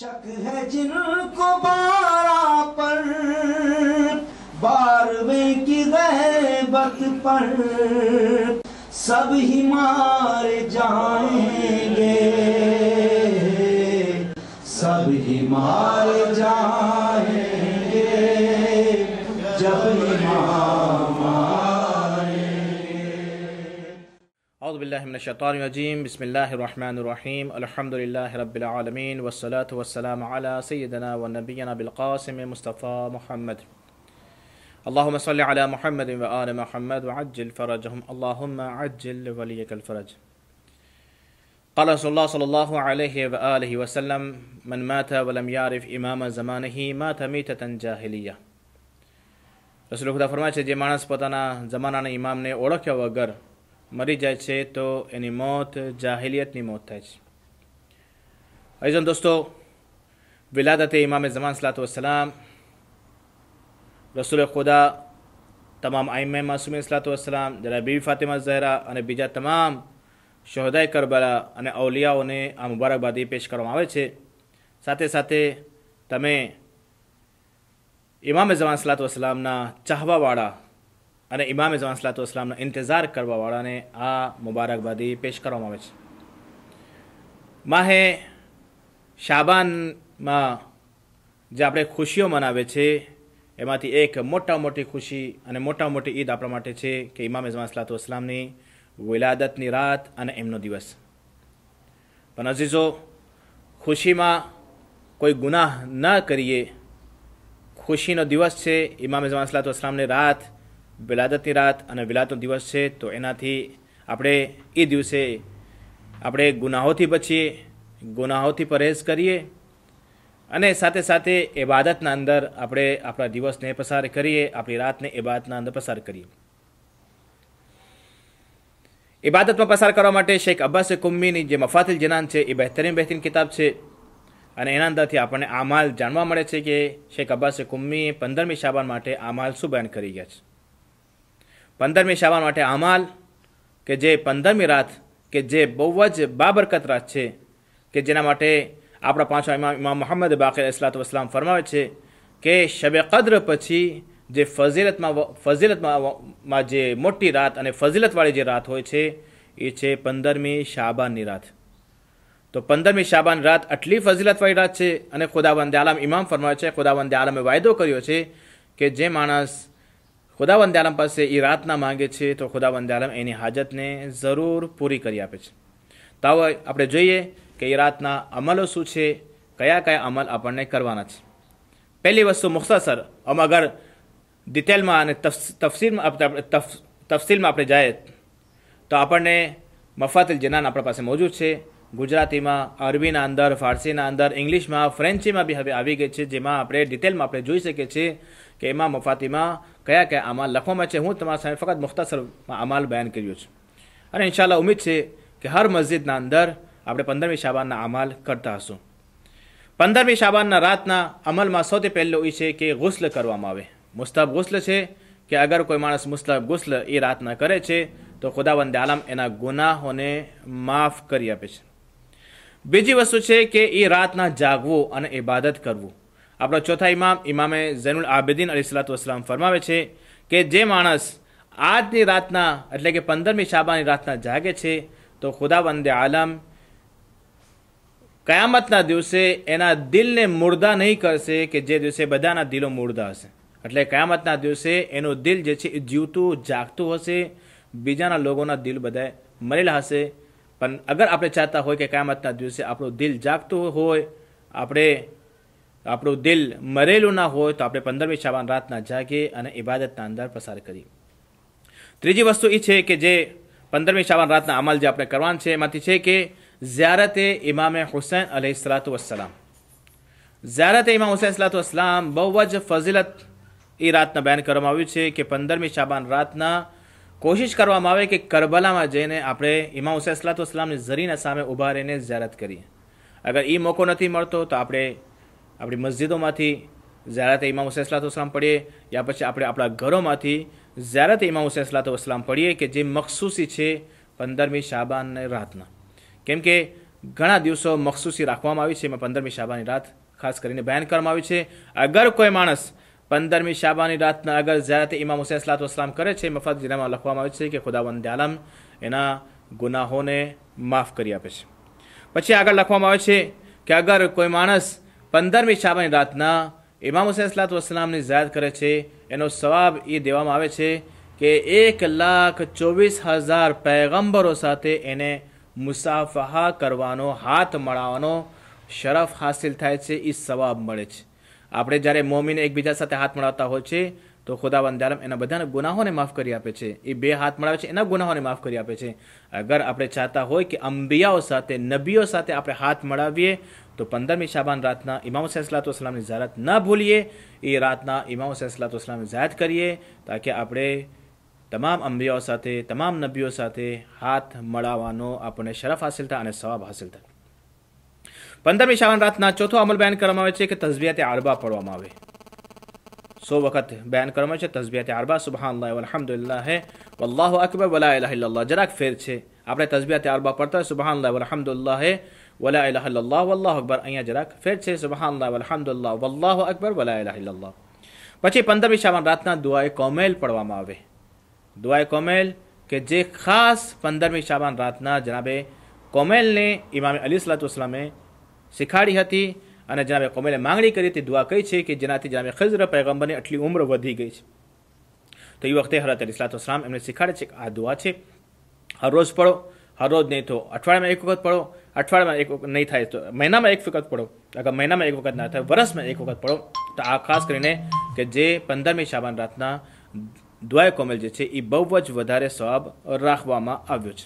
शक है जिनको बारा पर बारवे की गहबत पर सब ही मार जाएंगे सब ही मार जाएंगे जब بالله من الشيطان الرجيم بسم الله الرحمن الرحيم الحمد لله رب العالمين والصلاة والسلام على سيدنا ونبينا بالقاسم مصطفى محمد اللهم صل على محمد وآل محمد وعجل فرجهم اللهم عجل وليك الفرج قال رسول الله صلى الله عليه وآله وسلم من مات ولم يعرف إمام زمانه مات ميتة جاهلية رسول خدا فرمائے છે જે માણસ પોતાના જમાનાના ઇમામને ઓળખ્યા વગર મરી જાય છે તો એની મોત જાહેલિયતની મોત થાય છે અહીજન દોસ્તો વિલાદતે ઇમામ જમાન સલાતુ વસલામ રસુલ ખુદા તમામ આઈમે માસુમ સલાત વસલામ જરા બીવી ફાતિમા ઝહેરા અને બીજા તમામ શહોદાય કરબલા અને ઔલિયાઓને આ મુબારકબાદી પેશ કરવામાં આવે છે સાથે સાથે તમે ઇમામ જમાન સલાતુ વસલામના ચાહવાવાળા અને ઇમામ ઇઝવાન સલાતુ ઇસ્લામનો ઇંતજાર કરવાવાળાને આ મુબારકબાદી પેશ કરવામાં આવે છે માહે શાબાનમાં જે આપણે ખુશીઓ મનાવે છે એમાંથી એક મોટા મોટી ખુશી અને મોટા મોટી ઈદ આપણા માટે છે કે ઇમામ ઇઝવાન સલાતુ ઇસ્લામની વિલાદતની રાત અને એમનો દિવસ પણ અજીઝો ખુશીમાં કોઈ ગુનાહ ન કરીએ ખુશીનો દિવસ છે ઇમામ ઇઝવાન સલાતુ ઇસ્લામની રાત વિલાદતની રાત અને વિલાદનો દિવસ છે તો એનાથી આપણે એ દિવસે આપણે ગુનાહોથી બચીએ ગુનાહોથી પરહેજ કરીએ અને સાથે સાથે ઇબાદતના અંદર આપણે આપણા દિવસને પસાર કરીએ આપણી રાતને ઇબાદતના અંદર પસાર કરીએ ઇબાદતમાં પસાર કરવા માટે શેખ અબ્બાસ કુમ્મીની જે મફાતિલ જનાન છે એ બહેતરીન બહેતરીન કિતાબ છે અને એના અંદરથી આપણને આ માલ જાણવા મળે છે કે શેખ અબ્બાસ કુમ્મીએ પંદરમી શાબાન માટે આ માલ શું બયાન કરી ગયા છે પંદરમી શાબાન માટે અમાલ કે જે પંદરમી રાત કે જે બહુ જ બાબરકત રાત છે કે જેના માટે આપણા પાંચમા ઇમામ મોહમ્મદ બાકર ઇસ્લાત વસલામ ફરમાવે છે કે શબે કદ્ર પછી જે ફઝીલતમાં ફઝીલતમાં જે મોટી રાત અને ફઝીલતવાળી જે રાત હોય છે એ છે પંદરમી શાબાનની રાત તો પંદરમી શાબાન રાત આટલી ફઝીલતવાળી રાત છે અને ખુદાવંદે આલમ ઇમામ ફરમાવે છે ખુદાવંદે આલમે વાયદો કર્યો છે કે જે માણસ ખુદાવંદ આલમ પાસે એ રાતના માંગે છે તો ખુદાવંદ આલમ એની હાજતને જરૂર પૂરી કરી આપે છે તો આપણે જોઈએ કે એ રાતના અમલો શું છે કયા કયા અમલ આપણને કરવાના છે પહેલી વસ્તુ મુખ્તસર આમ અગર ડિટેલમાં અને તફસીલમાં તફસીલમાં આપણે જાય તો આપણને મફાતિલ જનાન આપણા પાસે મોજૂદ છે ગુજરાતીમાં અરબીના અંદર ફારસીના અંદર ઇંગ્લિશમાં ફ્રેન્ચીમાં બી હવે આવી ગઈ છે જેમાં આપણે ડિટેલમાં આપણે જોઈ શકીએ છીએ કે એમાં મફાતીમાં કે કે અમાલ લખોમાં છે હું તમાર સામે ફક્ત مختસર અમાલ બાયન કરીયો છું અને ઇન્શાલ્લા ઉમીદ છે કે હર મસ્જિદ ના અંદર આપણે 15 શઆબાન ના અમાલ કરતા હશું 15 શઆબાન ના રાત ના अमल માં સૌથી પહેલો ઈ છે કે गुस्લ કરવામાં આવે મુસ્તબ गुस्લ છે કે અગર કોઈ માણસ મુસ્તબ गुस्લ એ રાત ના કરે છે તો ખુદા વંદે आलम એના ગુનાહોને માફ કરી આપે છે બીજી વસ્તુ છે કે એ રાત ના જાગવો અને ઇબાદત કરવો આપણો ચોથા ઇમામ ઇમામે ઝૈનુલ આબેદીન અલી સલાતુ વસલામ ફરમાવે છે કે જે માણસ આજની રાતના એટલે કે પંદરમી શાબાની રાતના જાગે છે તો ખુદા વંદે આલમ કયામતના દિવસે એના દિલને મુર્દા નહીં કરશે કે જે દિવસે બધાના દિલો મુર્દા હશે એટલે કયામતના દિવસે એનું દિલ જે છે એ જીવતું જાગતું હશે બીજાના લોકોના દિલ બધા મરેલા હશે પણ અગર આપણે ચાહતા હોય કે કયામતના દિવસે આપણું દિલ જાગતું હોય આપણે આપણું દિલ મરેલું ના હોય તો આપણે પંદરમી શાબાન રાતના જાગીએ અને ઇબાદતના અંદર પસાર કરીએ ત્રીજી વસ્તુ એ છે કે જે પંદરમી શાબાન રાતના અમલ જે આપણે કરવાનું છે એમાંથી છે કે ઝ્યારતે ઇમામે હુસૈન અલહી સલાતુ વસલામ ઝ્યારતે ઇમામ હુસૈન સલાતુ વસલામ બહુ જ ફઝિલત એ રાતના બેન કરવામાં આવ્યું છે કે પંદરમી શાબાન રાતના કોશિશ કરવામાં આવે કે કરબલામાં જઈને આપણે ઇમામ હુસૈન સલાતુ વસલામની ઝરીના સામે ઊભા રહીને ઝ્યારત કરીએ અગર એ મોકો નથી મળતો તો આપણે આપણી મસ્જિદોમાંથી ઝારત ઇમામ હુસૈન સલાત વસલામ પડીએ યા પછી આપણે આપણા ઘરોમાંથી ઝારત ઇમામ હુસૈન સલાત વસલામ પડીએ કે જે મખસૂસી છે પંદરમી શાબાનની રાતના કેમ કે ઘણા દિવસો મખસૂસી રાખવામાં આવી છે એમાં પંદરમી શાબાની રાત ખાસ કરીને બયાન કરવામાં આવી છે અગર કોઈ માણસ પંદરમી શાબાની રાતના અગર ઝારત ઇમામ હુસૈન સલાત વસલામ કરે છે મફત જીનામાં લખવામાં આવે છે કે ખુદાવંદ આલમ એના ગુનાહોને માફ કરી આપે છે પછી આગળ લખવામાં આવે છે કે અગર કોઈ માણસ પંદરમી શાબાની રાતના ઇમામ હુસેન સલાત વસલામની જાયદ કરે છે એનો સવાબ એ દેવામાં આવે છે કે એક લાખ ચોવીસ હજાર પૈગંબરો સાથે એને મુસાફહા કરવાનો હાથ મળવાનો શરફ હાસિલ થાય છે એ સવાબ મળે છે આપણે જ્યારે મોમીને એકબીજા સાથે હાથ મળાવતા હોય છે ખુદા વંદરમ એ બધાના ગુનાહોને માફ કરી આપે છે એ બે હાથ મળાવે છે એના ગુનાહોને માફ કરી આપે છે અગર આપણે ચાતા હોય કે અંબિયાઓ સાથે નબિઓ સાથે આપણે હાથ મળાવીએ તો 15મી શઆબાન રાતના ઇમામ સહેસલાતુલ્લાહ અસલામની જહirat ના ભૂલીએ એ રાતના ઇમામ સહેસલાતુલ્લાહ અસલામ જહાદ કરીએ તાકે આપણે તમામ અંબિયાઓ સાથે તમામ નબિઓ સાથે હાથ મળાવવાનો આપણે શરફ حاصل થાય અને સવાબ حاصل થાય 15મી શઆબાન રાતના ચોથો અમલ બેન કરવામાં આવે છે કે તસબીહતે અરબા પાડવામાં આવે સો વખત બયાન કરવામાં છે તસબિયા ત્યારબાદ સુબહાનલ્લાહ અલહમદુલ્લાહ વલ્લાહ અકબર વલા ઇલાહ જરાક ફેર છે આપણે તસબીયા ત્યારબાદ પડતા સુબહાનલ્લાહ અલહમદુલ્લાહ વલા ઇલાહ ઇલ્લલ્લાહ વલ્લાહ અકબર અહીંયા જરાક ફેર છે સુબહાનલ્લાહ અલહમદુલ્લાહ વલ્લાહ અકબર વલા ઇલાહ ઇલ્લલ્લાહ પછી પંદરમી શાબાન રાતના દુઆએ કોમેલ પડવામાં આવે દુઆએ કોમેલ કે જે ખાસ પંદરમી શાબાન રાતના જનાબે કોમેલને ઇમામે અલી સલાતુસલામે શીખાડી હતી અને જનાબે કોમેલે માંગણી કરી હતી દુઆ કહી છે કે જેનાથી જનાબે ખિઝર પૈગંબરની આટલી ઉંમર વધી ગઈ છે તો એ વખતે હરત અલી સલાત સલામ એમને શીખાડે છે કે આ દુઆ છે હરરોજ પડો હરરોજ નહીં તો અઠવાડિયામાં એક વખત પડો અઠવાડિયામાં એક વખત નહીં થાય તો મહિનામાં એક વખત પડો અગર મહિનામાં એક વખત ના થાય વર્ષમાં એક વખત પડો તો આ ખાસ કરીને કે જે પંદરમી શાબાન રાતના દ્વાય કોમેલ જે છે એ બહુ જ વધારે સ્વાબ રાખવામાં આવ્યો છે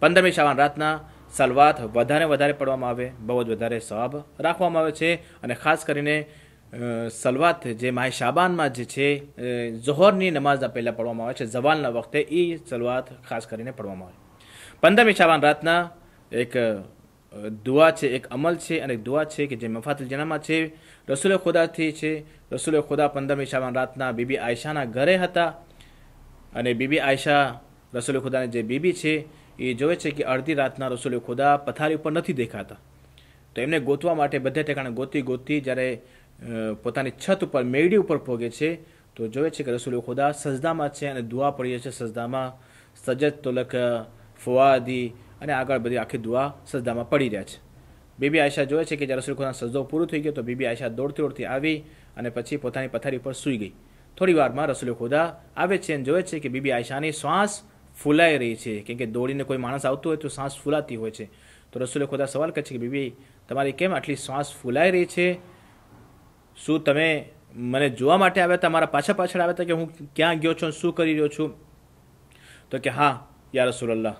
પંદરમી શાબાન રાતના સલવાત વધારે વધારે પડવામાં આવે બહુ જ વધારે સવાબ રાખવામાં આવે છે અને ખાસ કરીને સલવાત જે માહ શાબાનમાં જે છે ઝોહરની નમાઝના પહેલાં પડવામાં આવે છે જવાલના વખતે એ સલવાત ખાસ કરીને પડવામાં આવે પંદરમી શાબાન રાતના એક દુઆ છે એક અમલ છે અને એક દુઆ છે કે જે મફાતલ જનામાં છે રસુલ ખુદાથી છે રસુલ ખુદા પંદરમી શાબાન રાતના બીબી આયશાના ઘરે હતા અને બીબી આયશા રસુલ ખુદાની જે બીબી છે એ જોવે છે કે અડધી રાતના રસોલીઓ ખુદા પથારી ઉપર નથી દેખાતા તો એમને ગોતવા માટે બધા ઠેકાણે ગોતી ગોતી જ્યારે પોતાની છત ઉપર મેળી ઉપર પહોંચે છે તો જોવે છે કે રસોલીઓ ખોદા સજદામાં છે અને દુઆ પડીએ છે સજદામાં સજદ તોલક ફુવાદી અને આગળ બધી આખી દુઆ સજદામાં પડી રહ્યા છે બીબી આયશા જોવે છે કે જ્યારે રસોલી ખોદાનો સજદો પૂરો થઈ ગયો તો બીબી આયશા દોડતી દોડતી આવી અને પછી પોતાની પથારી ઉપર સૂઈ ગઈ થોડી વારમાં રસોલી ખુદા આવે છે અને જોવે છે કે બીબી આયશાની શ્વાસ ફૂલાઈ રહી છે કેમ કે દોડીને કોઈ માણસ આવતો હોય તો શ્વાસ ફૂલાતી હોય છે તો રસુલે ખુદા સવાલ કરે છે કે બીબી તમારી કેમ આટલી શ્વાસ ફૂલાઈ રહી છે શું તમે મને જોવા માટે આવ્યા હતા મારા પાછા પાછળ આવ્યા હતા કે હું ક્યાં ગયો છું શું કરી રહ્યો છું તો કે હા યા રસુલલ્લાહ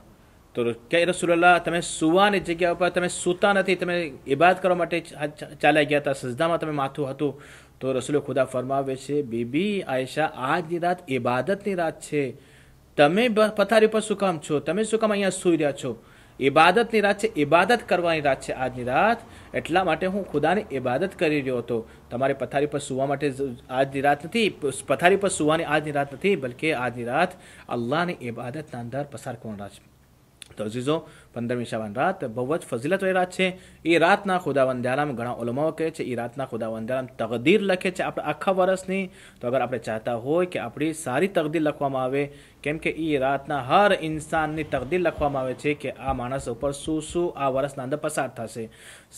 તો કે રસુલ્લાહ તમે સુવાની જગ્યા ઉપર તમે સૂતા નથી તમે ઇબાદ કરવા માટે ચાલ્યા ગયા હતા સજદામાં તમે માથું હતું તો રસુલ ખુદા ફરમાવે છે બીબી આયશા આજની રાત ઇબાદતની રાત છે તમે પથારી પર શું કામ છો તમે શું કામ અહીંયા સુઈ રહ્યા છો ઇબાદતની રાત છે ઇબાદત કરવાની રાત છે આજની રાત એટલા માટે હું ખુદાની ઇબાદત કરી રહ્યો હતો તમારે પથારી પર સૂવા માટે આજની રાત નથી પથારી પર સૂવાની આજની રાત નથી બલકે આજની રાત અલ્લાહની ઇબાદતના અંદર પસાર કરવાની રાત છે તો અઝીઝો 15 शव्वाल रात बहुत फजीलत वाली रात छे ये रात ना खुदावंद आलम ઘણા ઉલમાઓ કહે છે ઈ રાતના ખુદાવંદ आलम તકદીર લખે છે આપડે આખા વરસની તો अगर આપણે ચાહતા હોય કે આપડી सारी तकदीर લખવામાં આવે કેમ કે ઈ રાતના ہر انسانની तकदीर લખવામાં આવે છે કે આ માણસ ઉપર સુ સુ આ વરસ આનંદ પસાર થાશે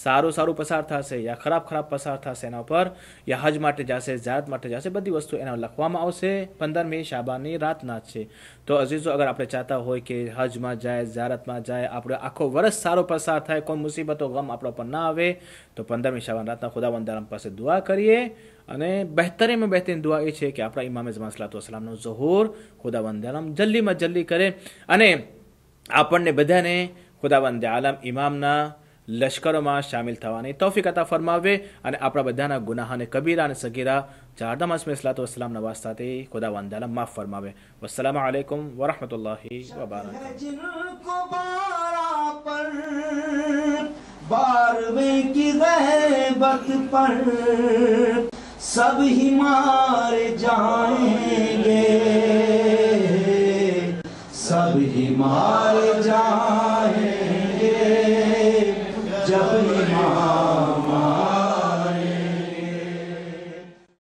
સારું સારું પસાર થાશે या ખરાબ ખરાબ પસાર થાશે なお પર يا હજ માટે જાશે જ્યારત માટે જાશે બધી વસ્તુ એના લખવામાં આવશે 15 મે શબાની રાત ના છે તો अजीજો अगर આપણે ચાહતા હોય કે હજ માં જાય જ્યારત માં જાય આપણો આખો વર્ષ સારો પસાર થાય કોઈ મુસીબતો ગમ આપણો પર ના આવે તો પંદરમી શાબાન રાતના ખુદાવંદારામ પાસે દુઆ કરીએ અને બહેતરીમાં બહેતરીન દુઆ એ છે કે આપણા ઇમામ ઇમામે જમાસલાતુ જહોર ઝહૂર ખુદાવંદારામ જલ્દીમાં જલ્દી કરે અને આપણને બધાને ખુદાવંદ આલમ ઇમામના લશ્કરોમાં સામેલ થવાની તોફિક અતા ફરમાવે અને આપણા બધાના ગુનાહાને કબીરા અને સગીરા જારદા મસમે સલાત વસલામ નવાઝ સાથે ખુદા વાંધાલા માફ ફરમાવે વસલામ આલેકુમ વરહમતુલ્લાહી વબારક पर बारहवें की गैबत पर सब ही मार जाएंगे सब ही मार जाएंगे जब ही मार